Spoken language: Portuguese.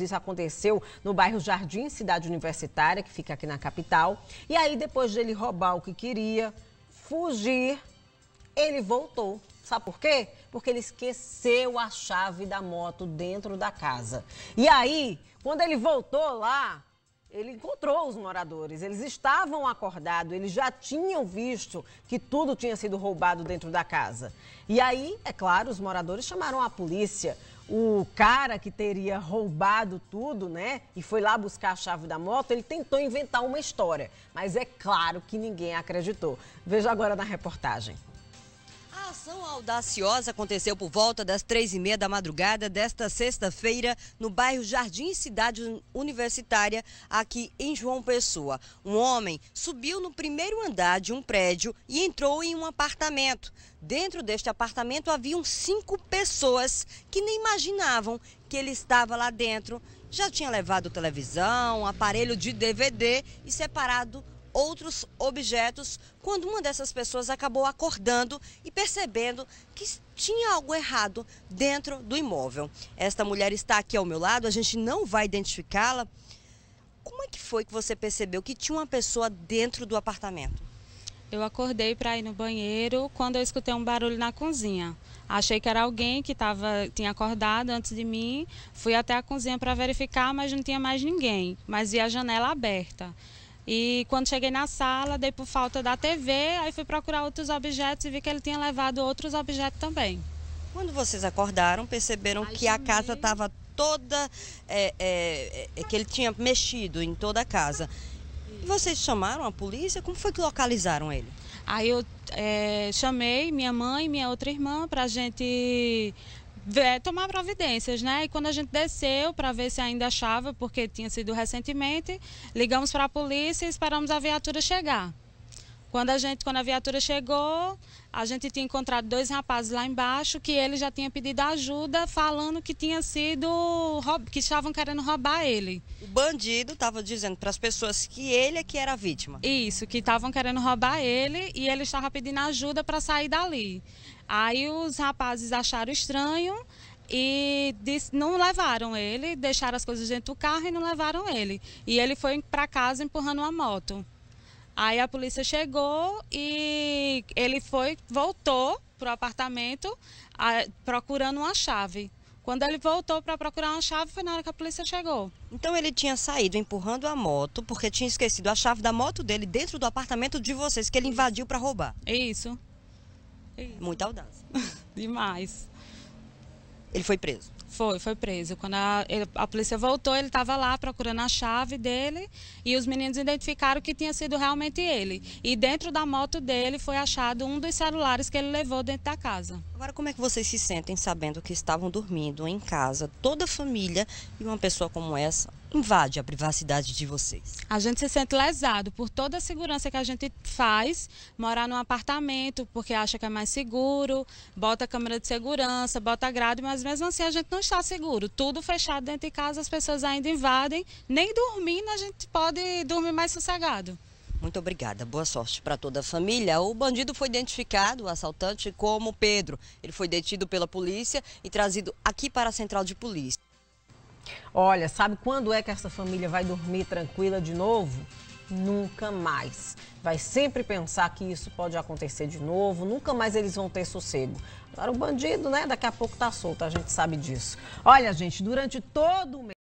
Isso aconteceu no bairro Jardim, cidade universitária, que fica aqui na capital. E aí, depois dele roubar o que queria, fugir, ele voltou. Sabe por quê? Porque ele esqueceu a chave da moto dentro da casa. E aí, quando ele voltou lá, ele encontrou os moradores. Eles estavam acordados, eles já tinham visto que tudo tinha sido roubado dentro da casa. E aí, é claro, os moradores chamaram a polícia. O cara que teria roubado tudo, né, e foi lá buscar a chave da moto, ele tentou inventar uma história. Mas é claro que ninguém acreditou. Veja agora na reportagem ação audaciosa aconteceu por volta das três e meia da madrugada desta sexta-feira no bairro Jardim Cidade Universitária, aqui em João Pessoa. Um homem subiu no primeiro andar de um prédio e entrou em um apartamento. Dentro deste apartamento haviam cinco pessoas que nem imaginavam que ele estava lá dentro. Já tinha levado televisão, aparelho de DVD e separado outros objetos quando uma dessas pessoas acabou acordando e percebendo que tinha algo errado dentro do imóvel. Esta mulher está aqui ao meu lado, a gente não vai identificá-la. Como é que foi que você percebeu que tinha uma pessoa dentro do apartamento? Eu acordei para ir no banheiro quando eu escutei um barulho na cozinha. Achei que era alguém que tava, tinha acordado antes de mim. Fui até a cozinha para verificar, mas não tinha mais ninguém. Mas vi a janela aberta. E quando cheguei na sala, dei por falta da TV, aí fui procurar outros objetos e vi que ele tinha levado outros objetos também. Quando vocês acordaram, perceberam aí que a casa estava toda. É, é, é, que ele tinha mexido em toda a casa. E vocês chamaram a polícia? Como foi que localizaram ele? Aí eu é, chamei minha mãe e minha outra irmã para a gente é, tomar providências, né? E quando a gente desceu para ver se ainda achava, porque tinha sido recentemente, ligamos para a polícia e esperamos a viatura chegar. Quando a gente, quando a viatura chegou, a gente tinha encontrado dois rapazes lá embaixo que ele já tinha pedido ajuda, falando que tinha sido que estavam querendo roubar ele. O bandido estava dizendo para as pessoas que ele é que era a vítima. Isso, que estavam querendo roubar ele e ele estava pedindo ajuda para sair dali. Aí os rapazes acharam estranho e disse, não levaram ele, deixaram as coisas dentro do carro e não levaram ele. E ele foi para casa empurrando uma moto. Aí a polícia chegou e ele foi, voltou pro apartamento a, procurando uma chave. Quando ele voltou para procurar uma chave, foi na hora que a polícia chegou. Então ele tinha saído empurrando a moto porque tinha esquecido a chave da moto dele dentro do apartamento de vocês que ele invadiu para roubar. Isso. Isso. Muita audácia. Demais. Ele foi preso. Foi, foi preso. Quando a, ele, a polícia voltou, ele estava lá procurando a chave dele e os meninos identificaram que tinha sido realmente ele. E dentro da moto dele foi achado um dos celulares que ele levou dentro da casa. Agora, como é que vocês se sentem sabendo que estavam dormindo em casa, toda a família e uma pessoa como essa invade a privacidade de vocês? A gente se sente lesado por toda a segurança que a gente faz, morar num apartamento porque acha que é mais seguro, bota câmera de segurança, bota grade, mas mesmo assim a gente não está seguro. Tudo fechado dentro de casa, as pessoas ainda invadem, nem dormindo a gente pode dormir mais sossegado. Muito obrigada. Boa sorte para toda a família. O bandido foi identificado, o assaltante, como Pedro. Ele foi detido pela polícia e trazido aqui para a central de polícia. Olha, sabe quando é que essa família vai dormir tranquila de novo? Nunca mais. Vai sempre pensar que isso pode acontecer de novo, nunca mais eles vão ter sossego. Agora o bandido, né? Daqui a pouco tá solto, a gente sabe disso. Olha, gente, durante todo o mês.